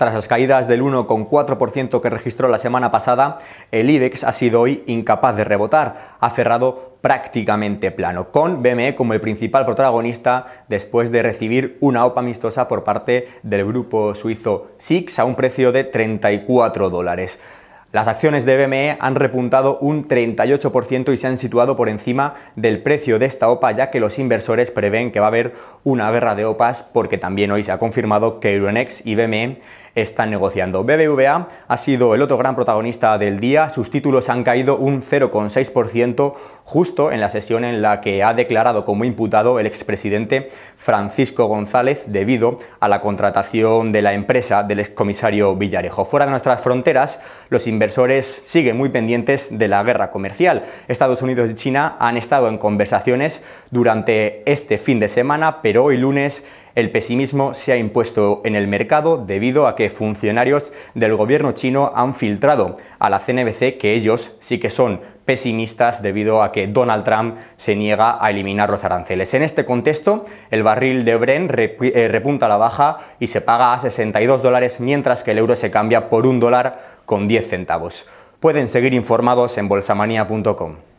Tras las caídas del 1,4% que registró la semana pasada, el IBEX ha sido hoy incapaz de rebotar, ha cerrado prácticamente plano, con BME como el principal protagonista después de recibir una OPA amistosa por parte del grupo suizo SIX a un precio de 34 dólares. Las acciones de BME han repuntado un 38% y se han situado por encima del precio de esta OPA, ya que los inversores prevén que va a haber una guerra de OPAs, porque también hoy se ha confirmado que Euronext y BME están negociando. BBVA ha sido el otro gran protagonista del día, sus títulos han caído un 0,6% justo en la sesión en la que ha declarado como imputado el expresidente Francisco González debido a la contratación de la empresa del excomisario Villarejo. Fuera de nuestras fronteras, los inversores siguen muy pendientes de la guerra comercial. Estados Unidos y China han estado en conversaciones durante este fin de semana, pero hoy lunes el pesimismo se ha impuesto en el mercado debido a que funcionarios del gobierno chino han filtrado a la CNBC que ellos sí que son pesimistas debido a que Donald Trump se niega a eliminar los aranceles. En este contexto, el barril de Bren eh, repunta a la baja y se paga a 62 dólares, mientras que el euro se cambia por un dólar con 10 centavos. Pueden seguir informados en bolsamanía.com.